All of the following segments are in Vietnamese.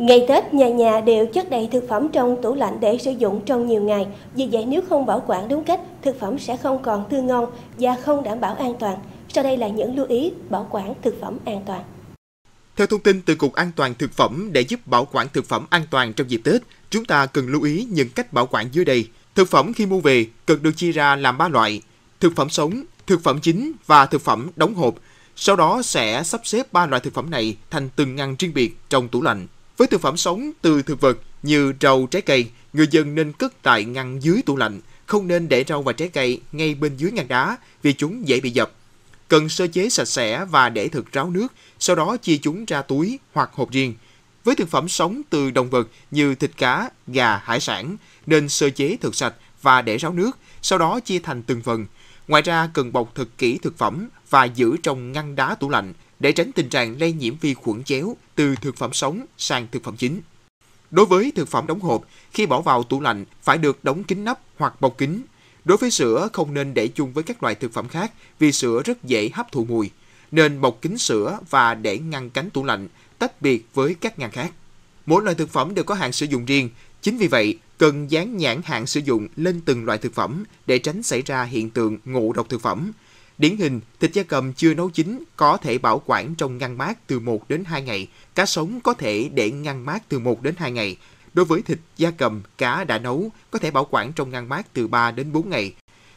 Ngày Tết, nhà nhà đều chất đầy thực phẩm trong tủ lạnh để sử dụng trong nhiều ngày. Vì vậy, nếu không bảo quản đúng cách, thực phẩm sẽ không còn tươi ngon và không đảm bảo an toàn. Sau đây là những lưu ý bảo quản thực phẩm an toàn. Theo thông tin từ Cục An toàn Thực phẩm, để giúp bảo quản thực phẩm an toàn trong dịp Tết, chúng ta cần lưu ý những cách bảo quản dưới đây. Thực phẩm khi mua về cần được chia ra làm 3 loại, thực phẩm sống, thực phẩm chín và thực phẩm đóng hộp. Sau đó sẽ sắp xếp ba loại thực phẩm này thành từng ngăn riêng biệt trong tủ lạnh. Với thực phẩm sống từ thực vật như rau, trái cây, người dân nên cất tại ngăn dưới tủ lạnh, không nên để rau và trái cây ngay bên dưới ngăn đá vì chúng dễ bị dập. Cần sơ chế sạch sẽ và để thực ráo nước, sau đó chia chúng ra túi hoặc hộp riêng. Với thực phẩm sống từ động vật như thịt cá, gà, hải sản, nên sơ chế thực sạch và để ráo nước, sau đó chia thành từng phần. Ngoài ra, cần bọc thật kỹ thực phẩm và giữ trong ngăn đá tủ lạnh để tránh tình trạng lây nhiễm vi khuẩn chéo từ thực phẩm sống sang thực phẩm chính. Đối với thực phẩm đóng hộp, khi bỏ vào tủ lạnh phải được đóng kín nắp hoặc bọc kín. Đối với sữa không nên để chung với các loại thực phẩm khác vì sữa rất dễ hấp thụ mùi, nên bọc kín sữa và để ngăn cánh tủ lạnh tách biệt với các ngăn khác. Mỗi loại thực phẩm đều có hạn sử dụng riêng, chính vì vậy cần dán nhãn hạn sử dụng lên từng loại thực phẩm để tránh xảy ra hiện tượng ngộ độc thực phẩm, Điển hình, thịt gia cầm chưa nấu chín có thể bảo quản trong ngăn mát từ 1 đến 2 ngày, cá sống có thể để ngăn mát từ 1 đến 2 ngày. Đối với thịt gia cầm, cá đã nấu có thể bảo quản trong ngăn mát từ 3 đến 4 ngày.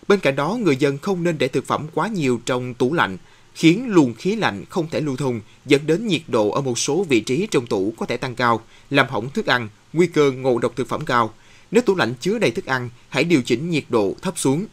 Bên cạnh đó, người dân không nên để thực phẩm quá nhiều trong tủ lạnh, khiến luồng khí lạnh không thể lưu thông, dẫn đến nhiệt độ ở một số vị trí trong tủ có thể tăng cao, làm hỏng thức ăn, nguy cơ ngộ độc thực phẩm cao. Nếu tủ lạnh chứa đầy thức ăn, hãy điều chỉnh nhiệt độ thấp xuống.